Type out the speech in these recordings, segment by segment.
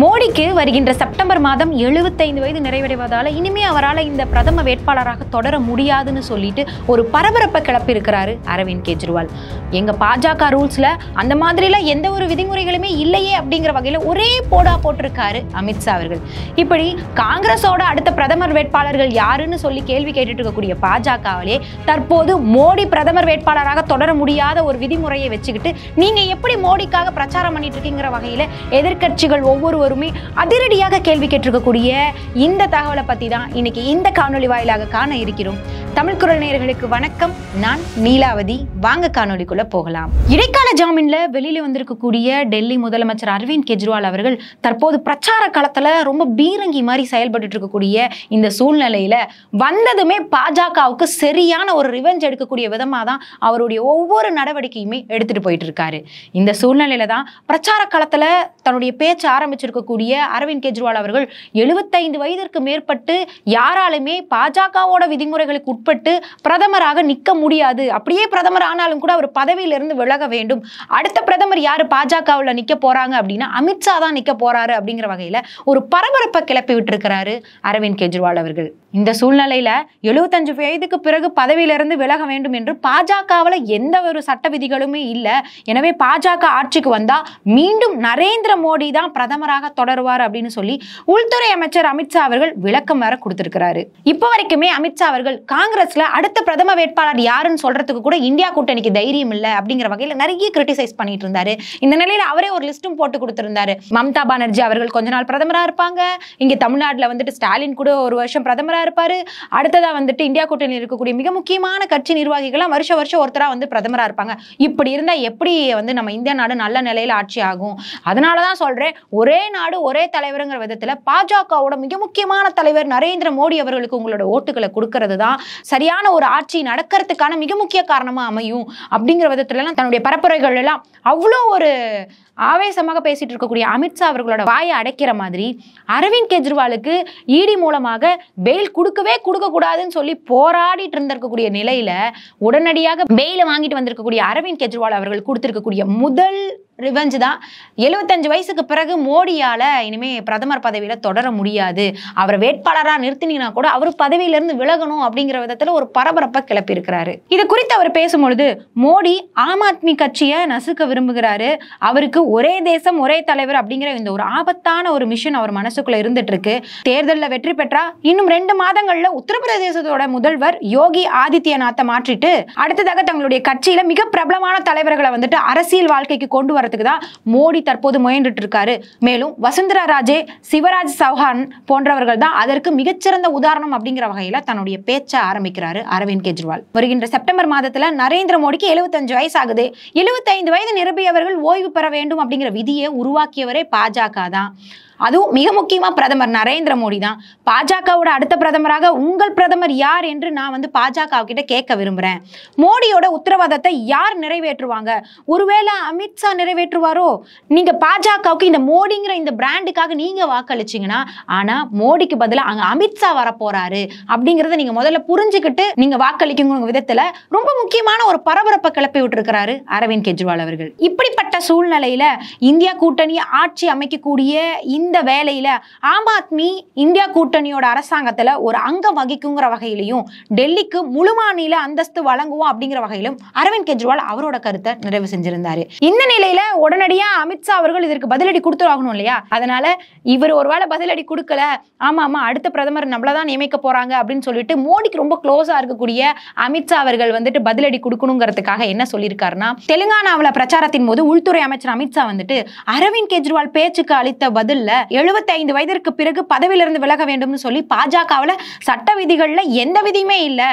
more மோடிக்கு வருகின்ற September மாதம் எழுபத்தைந்து வயது நிறைவடைவதால் இனிமே அவரால் இந்த பிரதம வேட்பாளராக தொடர முடியாதுன்னு சொல்லிட்டு ஒரு பரபரப்பை கிளப்பியிருக்கிறாரு அரவிந்த் கெஜ்ரிவால் எங்கள் பாஜக ரூல்ஸில் அந்த மாதிரிலாம் எந்த ஒரு விதிமுறைகளுமே இல்லையே அப்படிங்கிற வகையில் ஒரே போடா போட்டிருக்காரு அமித்ஷா அவர்கள் இப்படி காங்கிரஸோட அடுத்த பிரதமர் வேட்பாளர்கள் யாருன்னு சொல்லி கேள்வி கேட்டுட்டு இருக்கக்கூடிய பாஜகவிலே தற்போது மோடி பிரதமர் வேட்பாளராக தொடர முடியாத ஒரு விதிமுறையை வச்சுக்கிட்டு நீங்கள் எப்படி மோடிக்காக பிரச்சாரம் பண்ணிட்டு இருக்கீங்கிற வகையில் எதிர்கட்சிகள் ஒவ்வொருவருமே அதிரடியாக கேள்வி கேட்டிருக்கக்கூடிய இந்த தகவலை பற்றி தான் இன்னைக்கு இந்த காணொலி வாயிலாக காண இருக்கிறோம் தமிழ் குரல் நேயர்களுக்கு வணக்கம் நான் நீலாவதி வாங்க காணொலிக்குள்ள போகலாம் இடைக்கால ஜாமீன்ல வெளியில வந்திருக்கக்கூடிய டெல்லி முதலமைச்சர் அரவிந்த் கெஜ்ரிவால் அவர்கள் தற்போது பிரச்சார களத்துல ரொம்ப பீரங்கி மாதிரி செயல்பட்டு இருக்கக்கூடிய இந்த சூழ்நிலையில வந்ததுமே பாஜகவுக்கு சரியான ஒரு ரிவெஞ்ச் எடுக்கக்கூடிய விதமாக தான் அவருடைய ஒவ்வொரு நடவடிக்கையுமே எடுத்துட்டு போயிட்டு இருக்காரு இந்த சூழ்நிலையில தான் பிரச்சார காலத்தில் தன்னுடைய பேச்சு ஆரம்பிச்சிருக்கக்கூடிய இருக்கக்கூடிய அரவிந்த் கெஜ்ரிவால் அவர்கள் எழுபத்தைந்து வயதிற்கு மேற்பட்டு யாராலுமே பாஜகவோட விதிமுறைகளுக்கு உட்பட்டு பிரதமராக நிற்க முடியாது அப்படியே பிரதமர் ஆனாலும் கூட அவர் பதவியிலிருந்து விலக வேண்டும் அடுத்த பிரதமர் யார் பாஜகவில் நிற்க போறாங்க அப்படின்னா அமித்ஷா தான் நிற்க போறாரு அப்படிங்கிற வகையில் ஒரு பரபரப்பை கிளப்பி விட்டுருக்கிறாரு அரவிந்த் கெஜ்ரிவால் அவர்கள் இந்த சூழ்நிலையில எழுபத்தஞ்சு வயதுக்கு பிறகு பதவியிலிருந்து விலக வேண்டும் என்று பாஜகவில் எந்த ஒரு சட்ட விதிகளுமே இல்லை எனவே பாஜக ஆட்சிக்கு வந்தால் மீண்டும் நரேந்திர மோடி தான் பிரதமராக தொடர் தொடருவார் அப்படின்னு சொல்லி உள்துறை அமைச்சர் அமித்ஷா அவர்கள் விளக்கம் வர கொடுத்திருக்கிறாரு இப்போ வரைக்குமே அமித்ஷா அவர்கள் காங்கிரஸ்ல அடுத்த பிரதம வேட்பாளர் யாருன்னு சொல்றதுக்கு கூட இந்தியா கூட்டணிக்கு தைரியம் இல்லை அப்படிங்கிற வகையில் நிறைய கிரிட்டிசைஸ் பண்ணிட்டு இருந்தாரு இந்த நிலையில அவரே ஒரு லிஸ்டும் போட்டு கொடுத்திருந்தாரு மம்தா பானர்ஜி அவர்கள் கொஞ்ச நாள் பிரதமரா இருப்பாங்க இங்க தமிழ்நாட்டில் வந்துட்டு ஸ்டாலின் கூட ஒரு வருஷம் பிரதமரா இருப்பாரு அடுத்ததா வந்துட்டு இந்தியா கூட்டணியில் இருக்கக்கூடிய மிக முக்கியமான கட்சி நிர்வாகிகள்லாம் வருஷம் வருஷம் ஒருத்தரா வந்து பிரதமரா இருப்பாங்க இப்படி இருந்தா எப்படி வந்து நம்ம இந்திய நாடு நல்ல நிலையில் ஆட்சி ஆகும் அதனாலதான் சொல்றேன் ஒரே நாடு ஒரே தலைவருங்கிற விதத்தில் பாஜகவோட மிக முக்கியமான தலைவர் நரேந்திர மோடி அவர்களுக்கு உங்களோட ஓட்டுகளை கொடுக்கறது தான் சரியான ஒரு ஆட்சி நடக்கிறதுக்கான மிக முக்கிய காரணமாக அமையும் அப்படிங்கிற விதத்துலலாம் தன்னுடைய பரப்புரைகள் எல்லாம் அவ்வளோ ஒரு ஆவேசமாக பேசிட்டு இருக்கக்கூடிய அமித்ஷா அவர்களோட வாயை அடைக்கிற மாதிரி அரவிந்த் கெஜ்ரிவாலுக்கு இடி மூலமாக பெயில் கொடுக்கவே கொடுக்கக்கூடாதுன்னு சொல்லி போராடிட்டு இருந்திருக்கக்கூடிய நிலையில உடனடியாக பெயில வாங்கிட்டு வந்திருக்கக்கூடிய அரவிந்த் கெஜ்ரிவால் அவர்கள் கொடுத்திருக்கக்கூடிய முதல் ரிவெஞ்சு தான் எழுபத்தஞ்சு வயசுக்கு பிறகு மோடியால் இனிமேல் பிரதமர் பதவியில் தொடர முடியாது அவரை வேட்பாளராக நிறுத்தினீங்கன்னா கூட அவர் பதவியிலேருந்து விலகணும் அப்படிங்கிற விதத்தில் ஒரு பரபரப்பை கிளப்பியிருக்கிறாரு இது குறித்து அவர் பேசும்பொழுது மோடி ஆம் ஆத்மி கட்சியை நசுக்க விரும்புகிறாரு அவருக்கு ஒரே தேசம் ஒரே தலைவர் அப்படிங்கிற இந்த ஒரு ஆபத்தான ஒரு மிஷன் அவர் மனசுக்குள்ளே இருந்துட்டு இருக்கு தேர்தலில் வெற்றி பெற்றா இன்னும் ரெண்டு மாதங்களில் உத்தரப்பிரதேசத்தோட முதல்வர் யோகி ஆதித்யநாத்தை மாற்றிட்டு அடுத்ததாக தங்களுடைய கட்சியில் மிக பிரபலமான தலைவர்களை வந்துட்டு அரசியல் வாழ்க்கைக்கு கொண்டு வர உருவாக்குறதுக்கு தான் மோடி தற்போது முயன்றுட்டு இருக்காரு மேலும் வசுந்தரா ராஜே சிவராஜ் சௌஹான் போன்றவர்கள் தான் அதற்கு மிகச்சிறந்த உதாரணம் அப்படிங்கிற வகையில் தன்னுடைய பேச்சை ஆரம்பிக்கிறாரு அரவிந்த் கெஜ்ரிவால் வருகின்ற செப்டம்பர் மாதத்தில் நரேந்திர மோடிக்கு எழுபத்தஞ்சு வயசு ஆகுது எழுபத்தைந்து வயது நிரம்பியவர்கள் ஓய்வு பெற வேண்டும் அப்படிங்கிற விதியை உருவாக்கியவரே பாஜக தான் அதுவும் மிக முக்கியமாக பிரதமர் நரேந்திர மோடி தான் பாஜகவோட அடுத்த பிரதமராக உங்கள் பிரதமர் யார் என்று நான் வந்து பாஜக கிட்ட கேட்க விரும்புகிறேன் மோடியோட உத்தரவாதத்தை யார் நிறைவேற்றுவாங்க ஒருவேளை அமித்ஷா நிறைவேற்றுவாரோ நீங்கள் பாஜகவுக்கு இந்த மோடிங்கிற இந்த பிராண்டுக்காக நீங்கள் வாக்களிச்சிங்கன்னா ஆனால் மோடிக்கு பதிலாக அங்கே அமித்ஷா வரப்போகிறாரு அப்படிங்கிறத நீங்கள் முதல்ல புரிஞ்சுக்கிட்டு நீங்கள் வாக்களிக்குங்கிற விதத்தில் ரொம்ப முக்கியமான ஒரு பரபரப்பை கிளப்பி விட்டுருக்கிறாரு அரவிந்த் கெஜ்ரிவால் அவர்கள் இப்படிப்பட்ட சூழ்நிலையில் இந்தியா கூட்டணி ஆட்சி அமைக்கக்கூடிய இந்த இந்த வேலையில் ஆம் ஆத்மி இந்தியா கூட்டணியோட அரசாங்கத்தில் ஒரு அங்கம் வகிக்குங்கிற வகையிலையும் டெல்லிக்கு முழு மாநில அந்தஸ்து வழங்குவோம் அப்படிங்கிற வகையிலும் அரவிந்த் கெஜ்ரிவால் அவரோட கருத்தை நிறைவு செஞ்சிருந்தாரு இந்த நிலையில உடனடியா அமித்ஷா அவர்கள் இதற்கு பதிலடி கொடுத்துருவாகணும் இல்லையா அதனால இவர் ஒருவேளை பதிலடி கொடுக்கல ஆமா ஆமா அடுத்த பிரதமர் நம்மளதான் நியமிக்க போறாங்க அப்படின்னு சொல்லிட்டு மோடிக்கு ரொம்ப க்ளோஸா இருக்கக்கூடிய அமித்ஷா அவர்கள் வந்துட்டு பதிலடி கொடுக்கணுங்கிறதுக்காக என்ன சொல்லியிருக்காருன்னா தெலுங்கானாவில் பிரச்சாரத்தின் போது உள்துறை அமைச்சர் அமித்ஷா வந்துட்டு அரவிந்த் கெஜ்ரிவால் பேச்சுக்கு அளித்த பதிலில் எழுபத்தைந்து வயதிற்கு பிறகு பதவியிலிருந்து விலக வேண்டும்னு சொல்லி பாஜகவில் சட்ட விதிகளில் எந்த விதியுமே இல்லை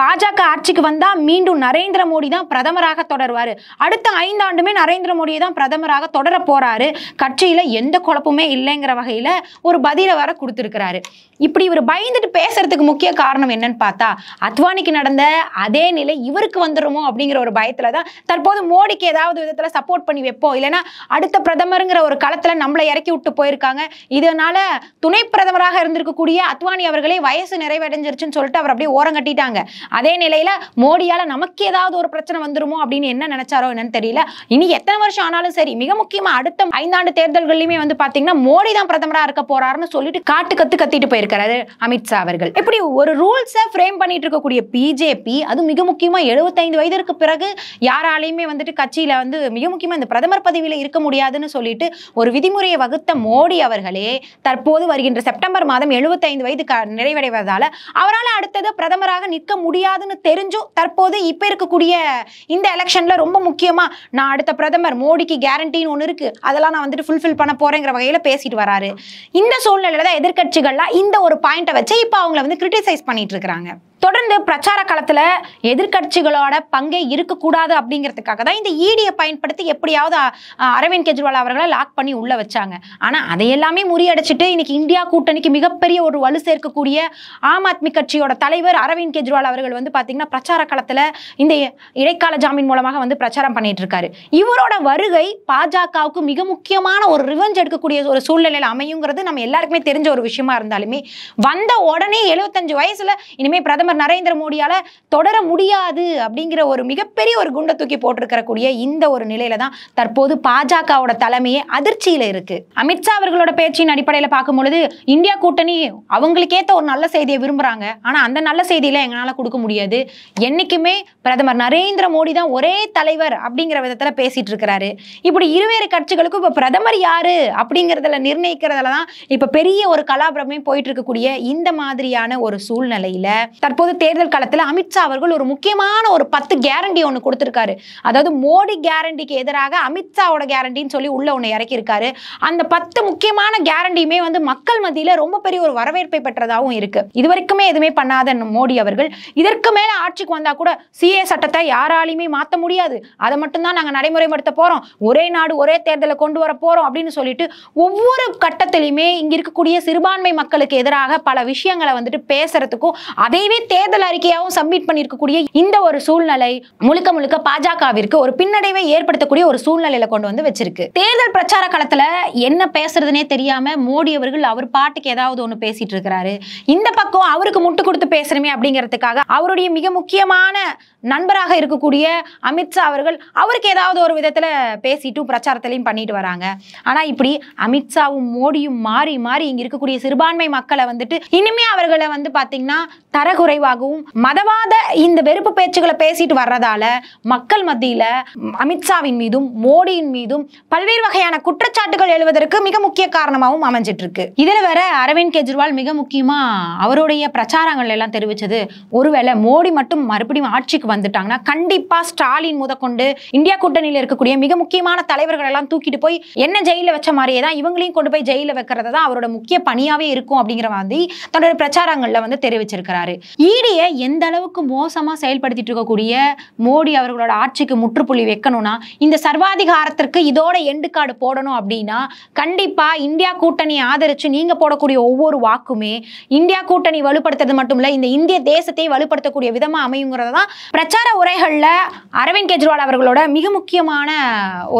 பாஜக ஆட்சிக்கு வந்தால் மீண்டும் நரேந்திர மோடி தான் பிரதமராக தொடருவார் அடுத்த ஐந்தாண்டுமே நரேந்திர மோடியை தான் பிரதமராக தொடர போகிறாரு கட்சியில் எந்த குழப்பமே இல்லைங்கிற வகையில் ஒரு பதில வர கொடுத்துருக்கிறாரு இப்படி இவர் பயந்துட்டு பேசுறதுக்கு முக்கிய காரணம் என்னன்னு பார்த்தா அத்வானிக்கு நடந்த அதே நிலை இவருக்கு வந்துடுமோ அப்படிங்கிற ஒரு பயத்தில் தான் தற்போது மோடிக்கு ஏதாவது விதத்தில் சப்போர்ட் பண்ணி வைப்போம் இல்லைன்னா அடுத்த பிரதமருங்கிற ஒரு களத்துல நம்மளை இறக்கி விட்டு போயிருக்காங்க இதனால துணை பிரதமராக இருந்திருக்கக்கூடிய அத்வானி அவர்களே வயசு நிறைவடைஞ்சிருச்சுன்னு சொல்லிட்டு அவர் அப்படியே ஓரம் கட்டிட்டாங்க அதே நிலையில மோடியால நமக்கு ஏதாவது ஒரு பிரச்சனை வந்துருமோ அப்படின்னு என்ன நினைச்சாரோ என்னன்னு தெரியல இனி எத்தனை வருஷம் ஆனாலும் சரி மிக முக்கியமா அடுத்த ஐந்தாண்டு தேர்தல்கள்லயுமே வந்து பாத்தீங்கன்னா மோடி தான் பிரதமரா இருக்க போறாருன்னு சொல்லிட்டு காட்டு கத்து கத்திட்டு போயிருக்கிறாரு அமித்ஷா அவர்கள் இப்படி ஒரு ரூல்ஸை ஃப்ரேம் பண்ணிட்டு இருக்கக்கூடிய பிஜேபி அது மிக முக்கியமா எழுபத்தைந்து வயதிற்கு பிறகு யாராலையுமே வந்துட்டு கட்சியில வந்து மிக முக்கியமா இந்த பிரதமர் பதவியில இருக்க முடியாதுன்னு சொல்லிட்டு ஒரு விதிமுறையை வகுத்த மோடி அவர்களே தற்போது வருகின்ற செப்டம்பர் மாதம் எழுபத்தைந்து வயது நிறைவடைவதால அவரால் அடுத்தது பிரதமராக நிற்க முடியும் முடியாதுன்னு தெரிஞ்சும் தற்போது இப்போ இருக்கக்கூடிய இந்த எலெக்ஷனில் ரொம்ப முக்கியமாக நான் அடுத்த பிரதமர் மோடிக்கு கேரண்டின்னு ஒன்று இருக்குது அதெல்லாம் நான் வந்துட்டு ஃபுல்ஃபில் பண்ண போகிறேங்கிற வகையில் பேசிட்டு வராரு இந்த சூழ்நிலையில் தான் எதிர்கட்சிகள்லாம் இந்த ஒரு பாயிண்ட்டை வச்சு இப்போ அவங்கள வந்து கிரிட்டிசைஸ் பண்ணிட்டு இருக்கிறாங்க தொடர்ந்து பிரச்சார காலத்துல எதிர்கட்சிகளோட பங்கே இருக்கக்கூடாது அப்படிங்கிறதுக்காக தான் இந்த ஈடியை e பயன்படுத்தி எப்படியாவது அரவிந்த் கெஜ்ரிவால் அவர்களை லாக் பண்ணி உள்ள வச்சாங்க ஆனால் அதையெல்லாமே முறியடிச்சிட்டு இன்னைக்கு இந்தியா கூட்டணிக்கு மிகப்பெரிய ஒரு வலு சேர்க்கக்கூடிய ஆம் ஆத்மி கட்சியோட தலைவர் அரவிந்த் கெஜ்ரிவால் அவர்கள் வந்து பார்த்தீங்கன்னா பிரச்சார காலத்துல இந்த இடைக்கால ஜாமீன் மூலமாக வந்து பிரச்சாரம் பண்ணிட்டு இருக்காரு இவரோட வருகை பாஜகவுக்கு மிக முக்கியமான ஒரு ரிவெஞ்ச் எடுக்கக்கூடிய ஒரு சூழ்நிலையில் அமையுங்கிறது நம்ம எல்லாருக்குமே தெரிஞ்ச ஒரு விஷயமா இருந்தாலுமே வந்த உடனே எழுபத்தஞ்சு வயசுல இனிமே பிரதமர் பிரதமர் நரேந்திர மோடியால் தொடர முடியாது அப்படிங்கிற ஒரு மிகப்பெரிய ஒரு குண்டை தூக்கி போட்டிருக்கக்கூடிய இந்த ஒரு நிலையில தான் தற்போது பாஜகவோட தலைமையே அதிர்ச்சியில் இருக்கு அமித்ஷா அவர்களோட பேச்சின் அடிப்படையில் பார்க்கும் பொழுது இந்தியா கூட்டணி அவங்களுக்கேத்த ஒரு நல்ல செய்தியை விரும்புகிறாங்க ஆனால் அந்த நல்ல செய்தியில எங்களால் கொடுக்க முடியாது என்னைக்குமே பிரதமர் நரேந்திர மோடி தான் ஒரே தலைவர் அப்படிங்கிற விதத்தில் பேசிட்டு இருக்கிறாரு இப்படி இருவேறு கட்சிகளுக்கும் இப்போ பிரதமர் யாரு அப்படிங்கறதுல நிர்ணயிக்கிறதுல தான் இப்போ பெரிய ஒரு கலாபுரமே போயிட்டு இருக்கக்கூடிய இந்த மாதிரியான ஒரு சூழ்நிலையில தற்போது தற்போது தேர்தல் காலத்தில் அமித்ஷா அவர்கள் ஒரு முக்கியமான ஒரு பத்து கேரண்டி ஒன்று கொடுத்துருக்காரு அதாவது மோடி கேரண்டிக்கு எதிராக அமித்ஷாவோட கேரண்டின்னு சொல்லி உள்ள ஒன்று இறக்கியிருக்காரு அந்த பத்து முக்கியமான கேரண்டியுமே வந்து மக்கள் மத்தியில் ரொம்ப பெரிய ஒரு வரவேற்பை பெற்றதாகவும் இருக்கு இது வரைக்குமே எதுவுமே பண்ணாத மோடி அவர்கள் இதற்கு மேலே ஆட்சிக்கு வந்தால் கூட சிஏ சட்டத்தை யாராலையுமே மாற்ற முடியாது அதை மட்டும்தான் நாங்கள் நடைமுறைப்படுத்த போகிறோம் ஒரே நாடு ஒரே தேர்தலை கொண்டு வர போகிறோம் அப்படின்னு சொல்லிட்டு ஒவ்வொரு கட்டத்திலையுமே இங்கே இருக்கக்கூடிய சிறுபான்மை மக்களுக்கு எதிராக பல விஷயங்களை வந்துட்டு பேசுறதுக்கும் அதைவே தேர்தல் அறிக்கையாகவும் சப்மிட் பண்ணியிருக்கக்கூடிய இந்த ஒரு சூழ்நிலை முழுக்க முழுக்க பாஜகவிற்கு ஒரு பின்னடைவை ஏற்படுத்தக்கூடிய ஒரு சூழ்நிலையில கொண்டு வந்து வச்சிருக்கு தேர்தல் பிரச்சார காலத்துல என்ன பேசுறதுனே தெரியாம மோடி அவர்கள் அவர் பாட்டுக்கு ஏதாவது ஒண்ணு பேசிட்டு இருக்கிறாரு இந்த பக்கம் அவருக்கு முட்டு கொடுத்து பேசுறமே அப்படிங்கிறதுக்காக அவருடைய மிக முக்கியமான நண்பராக இருக்கக்கூடிய அமித்ஷா அவர்கள் அவருக்கு ஏதாவது ஒரு விதத்துல பேசிட்டு பிரச்சாரத்திலையும் பண்ணிட்டு வராங்க ஆனா இப்படி அமித்ஷாவும் மோடியும் மாறி மாறி இங்க இருக்கக்கூடிய சிறுபான்மை மக்களை வந்துட்டு இனிமே அவர்களை வந்து பாத்தீங்கன்னா தரகுறை குறைவாகவும் மதவாத இந்த வெறுப்பு பேச்சுகளை பேசிட்டு வர்றதால மக்கள் மத்தியில அமித்ஷாவின் மீதும் மோடியின் மீதும் பல்வேறு வகையான குற்றச்சாட்டுகள் எழுவதற்கு மிக முக்கிய காரணமாகவும் அமைஞ்சிட்டு இருக்கு இதுல வேற அரவிந்த் கெஜ்ரிவால் மிக முக்கியமா அவருடைய பிரச்சாரங்கள் எல்லாம் தெரிவிச்சது ஒருவேளை மோடி மட்டும் மறுபடியும் ஆட்சிக்கு வந்துட்டாங்கன்னா கண்டிப்பா ஸ்டாலின் முதற்கொண்டு இந்தியா கூட்டணியில் இருக்கக்கூடிய மிக முக்கியமான தலைவர்கள் எல்லாம் தூக்கிட்டு போய் என்ன ஜெயில வச்ச மாதிரியே தான் இவங்களையும் கொண்டு போய் ஜெயில வைக்கிறது தான் அவரோட முக்கிய பணியாவே இருக்கும் அப்படிங்கிற மாதிரி தன்னோட பிரச்சாரங்கள்ல வந்து தெரிவிச்சிருக்கிறாரு ஈடியை எந்த அளவுக்கு மோசமாக செயல்படுத்திட்டு இருக்கக்கூடிய மோடி அவர்களோட ஆட்சிக்கு முற்றுப்புள்ளி வைக்கணும்னா இந்த சர்வாதிகாரத்திற்கு இதோட எண்டுக்காடு போடணும் அப்படின்னா கண்டிப்பாக இந்தியா கூட்டணியை ஆதரித்து நீங்கள் போடக்கூடிய ஒவ்வொரு வாக்குமே இந்தியா கூட்டணி வலுப்படுத்துறது மட்டும் இல்லை இந்த இந்திய தேசத்தை வலுப்படுத்தக்கூடிய விதமாக அமையுங்கிறது தான் பிரச்சார உரைகளில் அரவிந்த் கெஜ்ரிவால் அவர்களோட மிக முக்கியமான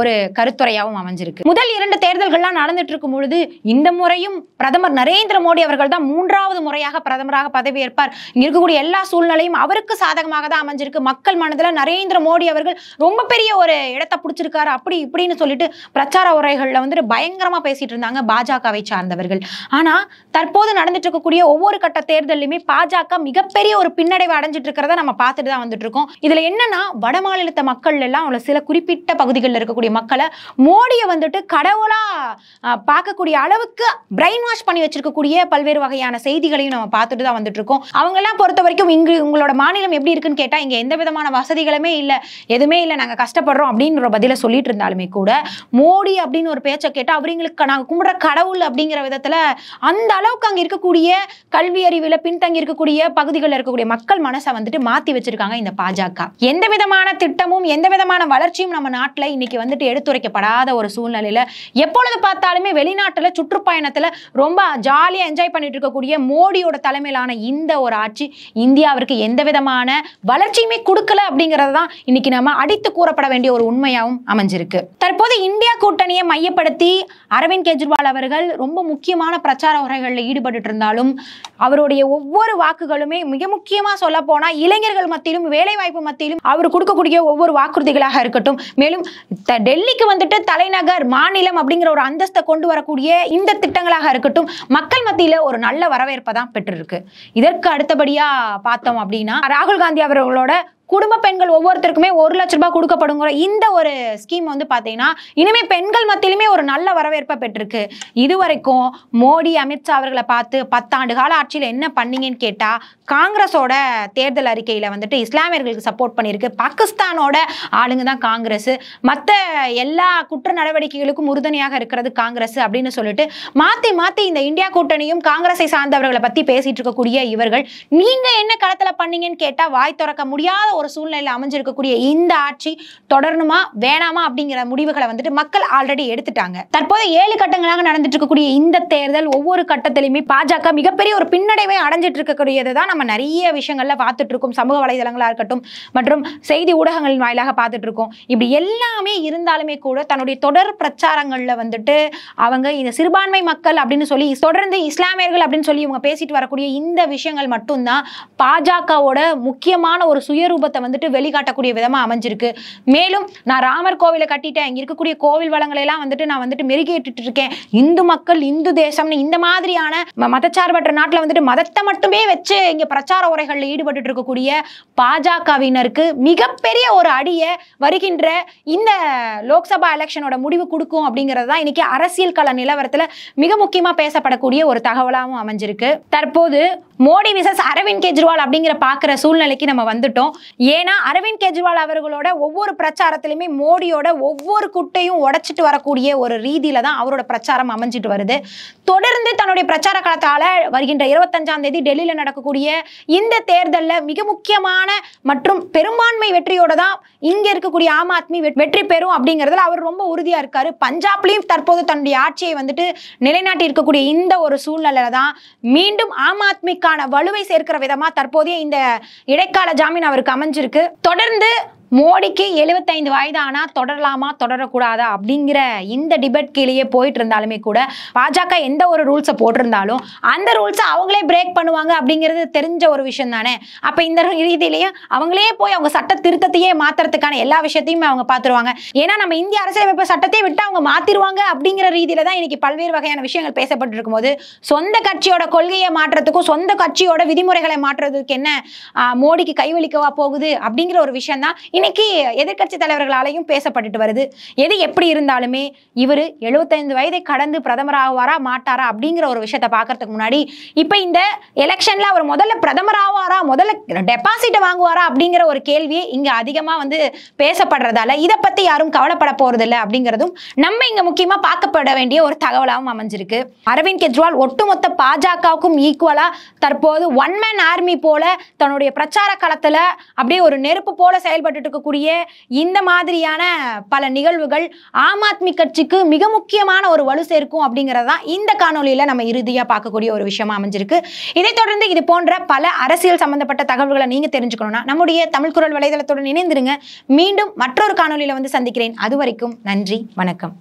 ஒரு கருத்துறையாகவும் அமைஞ்சிருக்கு முதல் இரண்டு தேர்தல்கள்லாம் நடந்துட்டு இருக்கும் பொழுது இந்த முறையும் பிரதமர் நரேந்திர மோடி அவர்கள் தான் மூன்றாவது முறையாக பிரதமராக பதவியேற்பார் இருக்கு இருக்கக்கூடிய எல்லா சூழ்நிலையும் அவருக்கு சாதகமாக தான் அமைஞ்சிருக்கு மக்கள் மனதில் நரேந்திர மோடி அவர்கள் ரொம்ப பெரிய ஒரு இடத்த பிடிச்சிருக்காரு அப்படி இப்படின்னு சொல்லிட்டு பிரச்சார உரைகளில் வந்துட்டு பயங்கரமாக பேசிட்டு இருந்தாங்க பாஜகவை சார்ந்தவர்கள் ஆனால் தற்போது நடந்துட்டு இருக்கக்கூடிய ஒவ்வொரு கட்ட தேர்தலையுமே பாஜக மிகப்பெரிய ஒரு பின்னடைவு அடைஞ்சிட்டு இருக்கிறத நம்ம பார்த்துட்டு தான் வந்துட்டு இருக்கோம் இதில் என்னன்னா வட மாநிலத்தை மக்கள் எல்லாம் அவ்வளோ சில குறிப்பிட்ட பகுதிகளில் இருக்கக்கூடிய மக்களை மோடியை வந்துட்டு கடவுளாக பார்க்கக்கூடிய அளவுக்கு பிரெயின் வாஷ் பண்ணி வச்சிருக்கக்கூடிய பல்வேறு வகையான செய்திகளையும் நம்ம பார்த்துட்டு தான் வந்துட்டு இருக்கோம் அவங்க எல்லாம் பொறுத்த வரைக்கும் இங்கு உங்களோட மாநிலம் எப்படி இருக்குன்னு கேட்டால் இங்கே எந்த விதமான வசதிகளுமே இல்லை எதுவுமே இல்லை நாங்கள் கஷ்டப்படுறோம் அப்படின்ற பதில சொல்லிட்டு இருந்தாலுமே கூட மோடி அப்படின்னு ஒரு பேச்சை கேட்டால் அவருங்களுக்கு நாங்கள் கும்பிட்ற கடவுள் அப்படிங்கிற விதத்தில் அந்த அளவுக்கு அங்கே இருக்கக்கூடிய கல்வி அறிவில் பின்தங்கி இருக்கக்கூடிய பகுதிகளில் இருக்கக்கூடிய மக்கள் மனசை வந்துட்டு மாற்றி வச்சிருக்காங்க இந்த பாஜக எந்த விதமான திட்டமும் எந்த விதமான வளர்ச்சியும் நம்ம நாட்டில் இன்னைக்கு வந்துட்டு எடுத்துரைக்கப்படாத ஒரு சூழ்நிலையில் எப்பொழுது பார்த்தாலுமே வெளிநாட்டில் சுற்றுப்பயணத்தில் ரொம்ப ஜாலியாக என்ஜாய் பண்ணிட்டு இருக்கக்கூடிய மோடியோட தலைமையிலான இந்த ஒரு ஆட்சி இந்தியாவிற்கு எந்த விதமான வளர்ச்சியுமே கொடுக்கல அப்படிங்கிறது தான் இன்னைக்கு நம்ம அடித்து கூறப்பட வேண்டிய ஒரு உண்மையாகவும் அமைஞ்சிருக்கு தற்போது இந்தியா கூட்டணியை மையப்படுத்தி அரவிந்த் கெஜ்ரிவால் அவர்கள் ரொம்ப முக்கியமான பிரச்சார உரைகளில் ஈடுபட்டு இருந்தாலும் அவருடைய ஒவ்வொரு வாக்குகளுமே மிக முக்கியமாக சொல்ல போனால் இளைஞர்கள் மத்தியிலும் வேலைவாய்ப்பு மத்தியிலும் அவர் கொடுக்கக்கூடிய ஒவ்வொரு வாக்குறுதிகளாக இருக்கட்டும் மேலும் டெல்லிக்கு வந்துட்டு தலைநகர் மாநிலம் அப்படிங்கிற ஒரு அந்தஸ்தை கொண்டு வரக்கூடிய இந்த திட்டங்களாக இருக்கட்டும் மக்கள் மத்தியில் ஒரு நல்ல வரவேற்பை தான் பெற்றிருக்கு இதற்கு அடுத்தபடியாக ரீதியா பார்த்தோம் அப்படின்னா ராகுல் காந்தி அவர்களோட குடும்ப பெண்கள் ஒவ்வொருத்தருக்குமே ஒரு லட்ச ரூபாய் கொடுக்கப்படுங்கிற இந்த ஒரு ஸ்கீம் வந்து பார்த்தீங்கன்னா இனிமே பெண்கள் மத்தியிலுமே ஒரு நல்ல வரவேற்பை பெற்றிருக்கு இதுவரைக்கும் மோடி அமித்ஷா அவர்களை பார்த்து பத்தாண்டு கால ஆட்சியில் என்ன பண்ணீங்கன்னு கேட்டால் காங்கிரஸோட தேர்தல் அறிக்கையில் வந்துட்டு இஸ்லாமியர்களுக்கு சப்போர்ட் பண்ணியிருக்கு பாகிஸ்தானோட ஆளுங்க தான் காங்கிரஸ் மற்ற எல்லா குற்ற நடவடிக்கைகளுக்கும் உறுதுணையாக இருக்கிறது காங்கிரஸ் அப்படின்னு சொல்லிட்டு மாற்றி மாற்றி இந்த இந்தியா கூட்டணியும் காங்கிரஸை சார்ந்தவர்களை பற்றி பேசிகிட்டு இருக்கக்கூடிய இவர்கள் நீங்கள் என்ன களத்தில் பண்ணீங்கன்னு கேட்டால் வாய் திறக்க முடியாத ஒரு சூழ்நிலையில் அமைஞ்சிருக்கக்கூடிய இந்த ஆட்சி தொடரணுமா வேணாமா அப்படிங்கிற முடிவுகளை வந்துட்டு மக்கள் ஆல்ரெடி எடுத்துட்டாங்க தற்போது ஏழு கட்டங்களாக நடந்துட்டு இருக்கக்கூடிய இந்த தேர்தல் ஒவ்வொரு கட்டத்திலையுமே பாஜக மிகப்பெரிய ஒரு பின்னடைவை அடைஞ்சிட்டு இருக்கக்கூடியது தான் நம்ம நிறைய விஷயங்கள்ல பார்த்துட்டு இருக்கோம் சமூக வலைதளங்களாக இருக்கட்டும் மற்றும் செய்தி ஊடகங்களின் வாயிலாக பார்த்துட்டு இருக்கோம் இப்படி எல்லாமே இருந்தாலுமே கூட தன்னுடைய தொடர் பிரச்சாரங்களில் வந்துட்டு அவங்க இந்த சிறுபான்மை மக்கள் அப்படின்னு சொல்லி தொடர்ந்து இஸ்லாமியர்கள் அப்படின்னு சொல்லி இவங்க பேசிட்டு வரக்கூடிய இந்த விஷயங்கள் மட்டும்தான் பாஜகவோட முக்கியமான ஒரு சுயரூப ஆர்வத்தை வந்துட்டு வெளிக்காட்டக்கூடிய விதமாக அமைஞ்சிருக்கு மேலும் நான் ராமர் கோவிலை கட்டிட்டேன் இங்கே இருக்கக்கூடிய கோவில் வளங்களை எல்லாம் வந்துட்டு நான் வந்துட்டு மெருகேட்டு இருக்கேன் இந்து மக்கள் இந்து தேசம்னு இந்த மாதிரியான மதச்சார்பற்ற நாட்டில் வந்துட்டு மதத்தை மட்டுமே வச்சு இங்கே பிரச்சார உரைகளில் ஈடுபட்டு இருக்கக்கூடிய பாஜகவினருக்கு மிகப்பெரிய ஒரு அடியை வருகின்ற இந்த லோக்சபா எலெக்ஷனோட முடிவு கொடுக்கும் அப்படிங்கிறது தான் இன்னைக்கு அரசியல் கள நிலவரத்தில் மிக முக்கியமாக பேசப்படக்கூடிய ஒரு தகவலாகவும் அமைஞ்சிருக்கு தற்போது மோடி விசஸ் அரவிந்த் கெஜ்ரிவால் அப்படிங்கிற பார்க்குற சூழ்நிலைக்கு நம்ம வந்துட்டோம் ஏன்னா அரவிந்த் கெஜ்ரிவால் அவர்களோட ஒவ்வொரு பிரச்சாரத்திலையுமே மோடியோட ஒவ்வொரு குட்டையும் உடச்சிட்டு வரக்கூடிய ஒரு ரீதியில தான் அவரோட பிரச்சாரம் அமைஞ்சிட்டு வருது தொடர்ந்து தன்னுடைய பிரச்சார காலத்தால் வருகின்ற இருபத்தஞ்சாம் தேதி டெல்லியில் நடக்கக்கூடிய இந்த தேர்தலில் மிக முக்கியமான மற்றும் பெரும்பான்மை வெற்றியோட தான் இங்க இருக்கக்கூடிய ஆம் ஆத்மி வெற்றி பெறும் அப்படிங்கிறதுல அவர் ரொம்ப உறுதியா இருக்காரு பஞ்சாப்லயும் தற்போது தன்னுடைய ஆட்சியை வந்துட்டு நிலைநாட்டி இருக்கக்கூடிய இந்த ஒரு சூழ்நிலையில தான் மீண்டும் ஆம் ஆத்மிக்கான வலுவை சேர்க்கிற விதமா தற்போதைய இந்த இடைக்கால ஜாமீன் அவருக்கு அமைஞ்சிருக்கு தொடர்ந்து மோடிக்கு எழுபத்தைந்து வயதானா தொடரலாமா தொடரக்கூடாதா அப்படிங்கிற இந்த டிபேட் கீழேயே போயிட்டு இருந்தாலுமே கூட பாஜக எந்த ஒரு ரூல்ஸை போட்டிருந்தாலும் அந்த ரூல்ஸை அவங்களே பிரேக் பண்ணுவாங்க அப்படிங்கிறது தெரிஞ்ச ஒரு விஷயம் தானே அப்போ இந்த ரீதியிலையும் அவங்களே போய் அவங்க சட்ட திருத்தத்தையே மாற்றுறதுக்கான எல்லா விஷயத்தையுமே அவங்க பார்த்துருவாங்க ஏன்னா நம்ம இந்திய அரசியலமைப்பு சட்டத்தையே விட்டு அவங்க மாற்றிடுவாங்க அப்படிங்கிற ரீதியில தான் இன்னைக்கு பல்வேறு வகையான விஷயங்கள் பேசப்பட்டிருக்கும் போது சொந்த கட்சியோட கொள்கையை மாற்றுறதுக்கும் சொந்த கட்சியோட விதிமுறைகளை மாற்றுறதுக்கு என்ன மோடிக்கு கைவழிக்கவா போகுது அப்படிங்கிற ஒரு விஷயம் தான் இன்னைக்கு எதிர்கட்சி தலைவர்களாலையும் பேசப்பட்டுட்டு வருது எது எப்படி இருந்தாலுமே இவர் எழுபத்தைந்து வயதை கடந்து பிரதமர் ஆவாரா மாட்டாரா அப்படிங்கிற ஒரு விஷயத்த பார்க்கறதுக்கு முன்னாடி இப்போ இந்த எலெக்ஷன்ல அவர் முதல்ல பிரதமர் ஆவாரா முதல்ல டெபாசிட்டை வாங்குவாரா அப்படிங்கிற ஒரு கேள்வியை இங்கே அதிகமாக வந்து பேசப்படுறதால இதை பத்தி யாரும் கவலைப்பட போறதில்லை அப்படிங்கிறதும் நம்ம இங்கே முக்கியமாக பார்க்கப்பட வேண்டிய ஒரு தகவலாகவும் அமைஞ்சிருக்கு அரவிந்த் கெஜ்ரிவால் ஒட்டுமொத்த பாஜகவுக்கும் ஈக்குவலாக தற்போது ஒன் மேன் ஆர்மி போல தன்னுடைய பிரச்சார களத்தில் அப்படியே ஒரு நெருப்பு போல செயல்பட்டு இருக்கக்கூடிய இந்த மாதிரியான பல நிகழ்வுகள் ஆம் ஆத்மி கட்சிக்கு மிக முக்கியமான ஒரு வலு சேர்க்கும் அப்படிங்கிறது தான் இந்த காணொலியில் நம்ம இறுதியாக பார்க்கக்கூடிய ஒரு விஷயமா அமைஞ்சிருக்கு இதைத் தொடர்ந்து இது போன்ற பல அரசியல் சம்பந்தப்பட்ட தகவல்களை நீங்கள் தெரிஞ்சுக்கணும்னா நம்முடைய தமிழ் குரல் வலைதளத்துடன் இணைந்திருங்க மீண்டும் மற்றொரு காணொலியில் வந்து சந்திக்கிறேன் அது வரைக்கும் நன்றி வணக்கம்